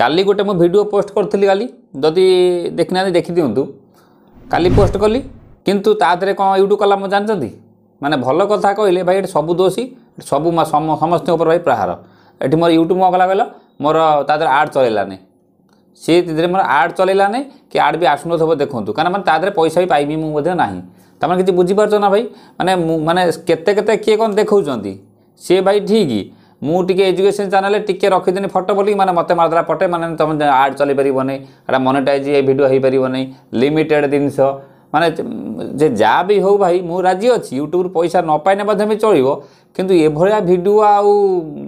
কালি ଗୋଟେ ମୁଁ video post କରିଥିଲି କାଲି ଯଦି ଦେଖିନାହାନ୍ତି ଦେଖିଦିଅନ୍ତୁ କାଲି ପୋଷ୍ଟ କଲି କିନ୍ତୁ ତା ଦେହରେ କ'ଣ ୟୁଟ୍ୟୁବ୍ କଲା ମୁଁ ଜାଣିଛନ୍ତି ମାନେ ଭଲ କଥା କହିଲେ ଭାଇ ଏଠି ସବୁ ଦୋଷୀ ସବୁ ସମସ୍ତଙ୍କ ଉପରେ ଭାଇ ପ୍ରହାର ଏଠି ମୋର ୟୁଟ୍ୟୁବ୍ କ'ଣ କଲା କହିଲ ମୋର ତା ଦେହରେ ଆଡ଼୍ ଚଲେଇଲାନି ସିଏ ସେଥିରେ ମୋର ଆଡ଼୍ ଚଲେଇଲାନି କି ଆଡ଼୍ ବି ଆସୁନଥିବ ଦେଖନ୍ତୁ କାରଣ ମାନେ ତା ଦେହରେ ପଇସା ବି ପାଇବି ମୁଁ ମଧ୍ୟ ନାହିଁ ତା'ମାନେ କିଛି ବୁଝିପାରୁଛ ନା ଭାଇ ମାନେ ମାନେ କେତେ କେତେ କିଏ କ'ଣ ଦେଖାଉଛନ୍ତି ସିଏ ଭାଇ ଠିକ୍ ମୁଁ ଟିକେ ଏଜୁକେସନ୍ ଚ୍ୟାନେଲ୍ରେ ଟିକେ ରଖିଦେନି ଫଟୋ ବୋଲିକି ମାନେ ମୋତେ ମାରିଦେଲା ପଟେ ମାନେ ତୁମେ ଆଡ଼୍ ଚଲେଇପାରିବନି ଏଇଟା ମନିଟାଇଜ୍ ଏ ଭିଡ଼ିଓ ହେଇପାରିବନି ଲିମିଟେଡ଼୍ ଜିନିଷ ମାନେ ଯେ ଯାହା ବି ହଉ ଭାଇ ମୁଁ ରାଜି ଅଛି ୟୁଟ୍ୟୁବରୁ ପଇସା ନ ପାଇନେ ମଧ୍ୟ ବି ଚଳିବ କିନ୍ତୁ ଏଭଳିଆ ଭିଡ଼ିଓ ଆଉ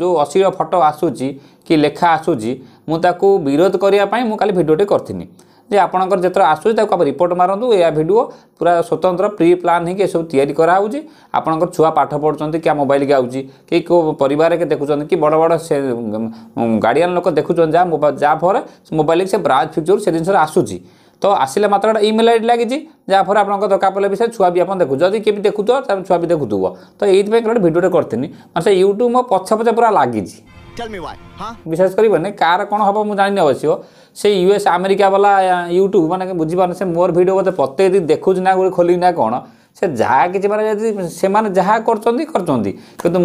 ଯେଉଁ ଅଶ୍ଳୀଳ ଫଟୋ ଆସୁଛି କି ଲେଖା ଆସୁଛି ମୁଁ ତାକୁ ବିରୋଧ କରିବା ପାଇଁ ମୁଁ କାଲି ଭିଡ଼ିଓଟେ କରିଥିଲି যে আপনার যেত আসুচি তাকে আপনি রিপোর্ট মারতু এ ভিডিও পুরা স্বতন্ত্র প্রি প্লান হইকি এসব তৈরি করা হচ্ছে আপনার ছুয়া পাঠ পড়ছেন কি মোবাইল গাউছি কি কেউ পরিবার দেখুছেন কি বড় বড় সে গার্ডিয়ান লোক দেখুছেন যা যা ফলে মোবাইল সে ব্রাঞ্চ ফিচর সে জিনিস আসুচি তো আসলে মাত্র একটা ইমেল আইডি লাগিছি ଯାହାଫଳରେ ଆପଣଙ୍କ ଦରକାର ପଡ଼ିଲେ ବି ସେ ଛୁଆ ବି ଆପଣ ଦେଖୁ ଯଦି କେମିତି ଦେଖୁଥିବ ତା ଛୁଆ ବି ଦେଖୁଥିବ ତ ଏଇଥିପାଇଁ ଗୋଟେ ଭିଡ଼ିଓଟେ କରିଥିଲି ମାନେ ସେ ୟୁଟ୍ୟୁବ୍ ମୋ ପଛ ପଛେ ପୁରା ଲାଗିଛି টেল মি ওয়াই হ্যাঁ বিশ্বাস করবেনি কার কোন হব মু জানি অবশ্য সেই ইউএস আমেরিকা বালা ইউটিউব মানে বুঝি পারন সে মোর ভিডিও বোধে প্রত্যেক দিন দেখুছ না গোটে খোলি না কোন সে যা কিছু মানে যদি সেমানে যাহা করছন্তি করছন্তি কিন্তু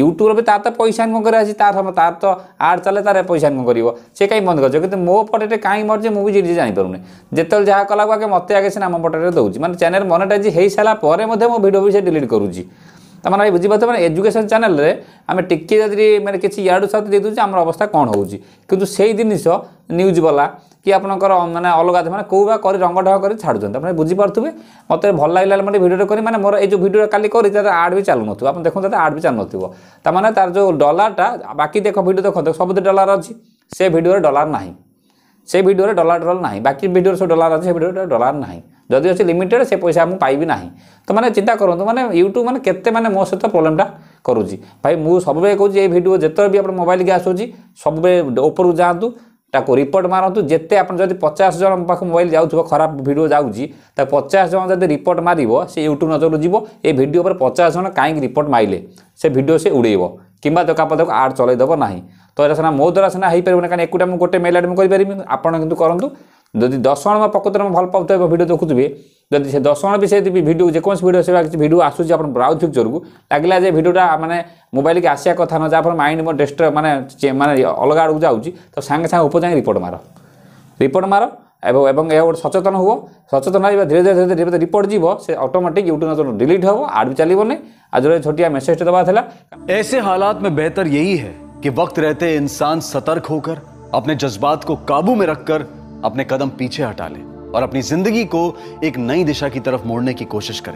ইউটিউবর বি তার তো পয়সা ইনকম করে আছে তার সম তার তো আড চলে তার পয়সা ইনকম করিব সে কাই বন্ধ করছ কিন্তু মো পটেটে কাই মরছে মু বি জিডি জানি পারুনি যেতল যাহা কলা আগে মতে আগে সে নাম পটেটে দউছি মানে চ্যানেল মনিটাইজ হেই সালা পরে মধ্যে মো ভিডিও বি সে ডিলিট করুছি ତାମାନେ ଭାଇ ବୁଝିପାରୁଥିବେ ମାନେ ଏଜୁକେସନ୍ ଚ୍ୟାନେଲ୍ରେ ଆମେ ଟିକିଏ ଯଦି ମାନେ କିଛି ଇଆଡ଼ୁ ସାଡ଼ୁ ଦେଇଦେଉଛେ ଆମର ଅବସ୍ଥା କ'ଣ ହେଉଛି କିନ୍ତୁ ସେଇ ଜିନିଷ ନ୍ୟୁଜ୍ ବାଲା କି ଆପଣଙ୍କର ମାନେ ଅଲଗା ମାନେ କେଉଁ ବା କରି ରଙ୍ଗ ଢଙ୍ଗ କରି ଛାଡ଼ୁଛନ୍ତି ଆପଣ ବୁଝିପାରୁଥିବେ ମୋତେ ଭଲ ଲାଗିଲା ମାନେ ଭିଡ଼ିଓଟେ କରି ମାନେ ମୋର ଏଇ ଯେଉଁ ଭିଡ଼ିଓ କାଲି କରି ତାର ଆଡ଼୍ ବି ଚାଲୁନଥିବ ଆପଣ ଦେଖନ୍ତୁ ତାର ଆଡ଼୍ ବି ଚାଲୁନଥିବ ତା'ମାନେ ତାର ଯେଉଁ ଡଲାରଟା ବାକି ଦେଖ ଭିଡ଼ିଓ ଦେଖନ୍ତୁ ସବୁଥିରେ ଡଲାର ଅଛି ସେ ଭିଡ଼ିଓରେ ଡଲାର ନାହିଁ ସେ ଭିଡ଼ିଓରେ ଡଲାର ଡଲାର ନାହିଁ ବାକି ଭିଡ଼ିଓରେ ସବୁ ଡଲାର ଅଛି ସେ ଭିଡ଼ିଓରେ ଡଲାର ନାହିଁ ଯଦି ଅଛି ଲିମିଟେଡ୍ ସେ ପଇସା ମୁଁ ପାଇବି ନାହିଁ ତ ମାନେ ଚିନ୍ତା କରନ୍ତୁ ମାନେ ୟୁଟ୍ୟୁବ୍ ମାନେ କେତେ ମାନେ ମୋ ସହିତ ପ୍ରୋବ୍ଲେମଟା କରୁଛି ଭାଇ ମୁଁ ସବୁବେଳେ କହୁଛି ଏଇ ଭିଡ଼ିଓ ଯେତେବେଳେ ବି ଆପଣ ମୋବାଇଲ୍କି ଆସୁଛି ସବୁବେଳେ ଉପରକୁ ଯାଆନ୍ତୁ ତାକୁ ରିପୋର୍ଟ ମାରନ୍ତୁ ଯେତେ ଆପଣ ଯଦି ପଚାଶ ଜଣ ପାଖକୁ ମୋବାଇଲ୍ ଯାଉଥିବ ଖରାପ ଭିଡ଼ିଓ ଯାଉଛି ତା ପଚାଶ ଜଣ ଯଦି ରିପୋର୍ଟ ମାରିବ ସେ ୟୁଟ୍ୟୁବ୍ ନଜରରୁ ଯିବ ଏ ଭିଡ଼ିଓ ଉପରେ ପଚାଶ ଜଣ କାହିଁକି ରିପୋର୍ଟ ମାରିଲେ ସେ ଭିଡ଼ିଓ ସେ ଉଡ଼େଇବ କିମ୍ବା ଦକାପଦାକୁ ଆଡ଼ ଚଲେଇଦେବ ନାହିଁ ତ ଏଇଟା ସିନା ମୋ ଦ୍ୱାରା ସିନା ହେଇପାରିବନି କାରଣ ଏକୁଟା ମୁଁ ଗୋଟେ ମେଲ୍ ଆଡ଼୍ ମୁଁ କରିପାରିବି ଆପଣ କିନ୍ତୁ କରନ୍ତୁ जदि दशमण में प्रकृत में भल पाते भिड देखुवे जदि से भी विषय भिड जो भिड से भिड आसूँ आप ब्राउज फ्यूचर को लगे जो भिडटा मैंने मोबाइल की आसा कथ ना जहाँ माइंड मोर डेस्ट्रब मैंने मैंने अलग आड़क जाऊँच तो सांगे सांगे उपजाए रिपोर्ट मार रिपोर्ट मार एवं यह गोटे सचेतन हो सचेतन रहा धीरे धीरे धीरे धीरे रिपोर्ट जीव से अटोमेटिक यूट्यूब ना डिलीट हो आड भी चलो नहीं आज जो छोटिया मेसेज दवा था ऐसे हालात में बेहतर यही है कि वक्त रहते इंसान सतर्क होकर अपने जज्बात को काबू में रखकर अपने कदम पीछे हटा लें और अपनी जिंदगी को एक नई दिशा की तरफ मोड़ने की कोशिश करें